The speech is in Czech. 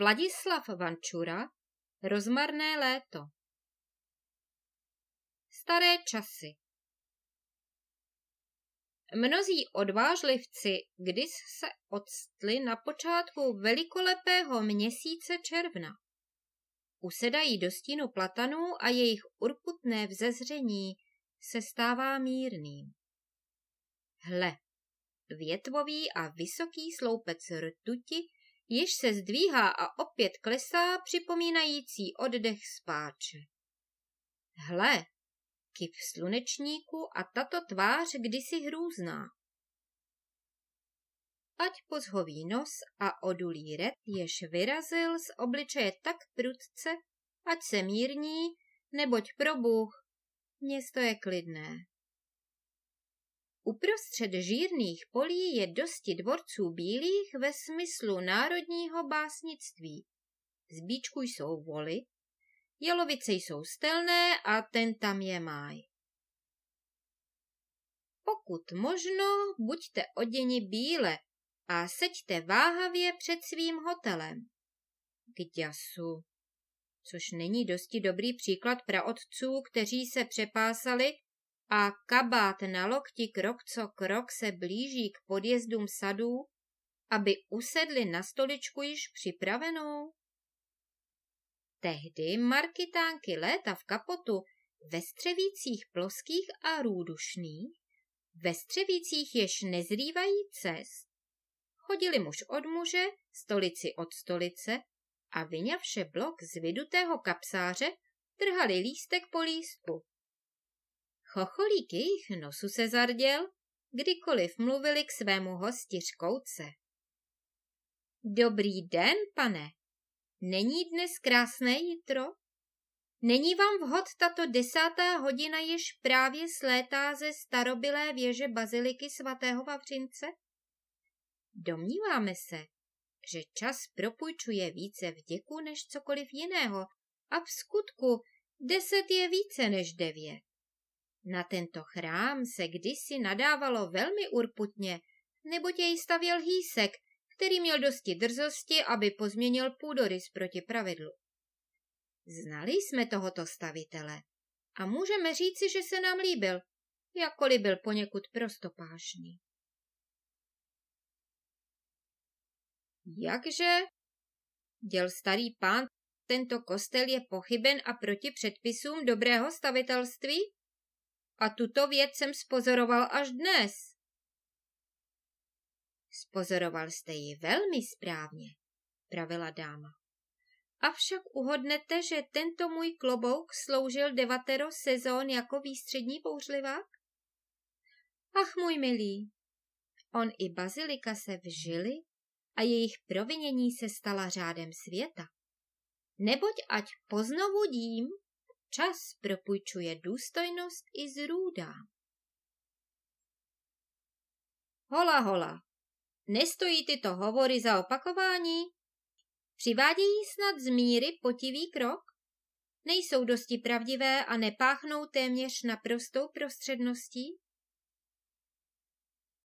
Vladislav Vančura Rozmarné léto Staré časy Mnozí odvážlivci kdys se odstli na počátku velikolepého měsíce června. Usedají do stínu platanů a jejich urputné vzezření se stává mírným. Hle, větvový a vysoký sloupec rtuti jež se zdvíhá a opět klesá, připomínající oddech spáče. Hle, kyp slunečníku a tato tvář kdysi hrůzná. Ať pozhoví nos a odulí red, jež vyrazil z obličeje tak prudce, ať se mírní, neboť probůh, město je klidné. Uprostřed žírných polí je dosti dvorců bílých ve smyslu národního básnictví. Z bíčku jsou voly, jelovice jsou stelné a ten tam je máj. Pokud možno, buďte oděni bíle a seďte váhavě před svým hotelem. K děsu. Což není dosti dobrý příklad pro otců, kteří se přepásali a kabát na lokti krok co krok se blíží k podjezdům sadů, aby usedli na stoličku již připravenou. Tehdy markitánky léta v kapotu ve střevících ploských a růdušných, ve střevících jež nezrývají cest, chodili muž od muže, stolici od stolice a vyňavše blok z vidutého kapsáře, trhali lístek po lístku. Chocholík jejich nosu se zarděl, kdykoliv mluvili k svému hosti škouce. Dobrý den, pane. Není dnes krásné jitro? Není vám vhod tato desátá hodina, jež právě slétá ze starobilé věže baziliky svatého Vavřince? Domníváme se, že čas propůjčuje více vděku než cokoliv jiného a v skutku deset je více než devět. Na tento chrám se kdysi nadávalo velmi urputně, neboť jej stavěl Hýsek, který měl dosti drzosti, aby pozměnil půdorys proti pravidlu. Znali jsme tohoto stavitele a můžeme říci, že se nám líbil, jakkoliv byl poněkud prostopášný. Jakže? Děl starý pán, tento kostel je pochyben a proti předpisům dobrého stavitelství? A tuto věc jsem spozoroval až dnes. Spozoroval jste ji velmi správně, pravila dáma. Avšak uhodnete, že tento můj klobouk sloužil devatero sezón jako výstřední bouřlivák? Ach, můj milý, on i bazilika se vžili a jejich provinění se stala řádem světa. Neboť ať poznovu dím, Čas propůjčuje důstojnost i zrůda. Hola, hola, nestojí tyto hovory za opakování? Přivádějí snad z míry potivý krok? Nejsou dosti pravdivé a nepáchnou téměř naprostou prostředností?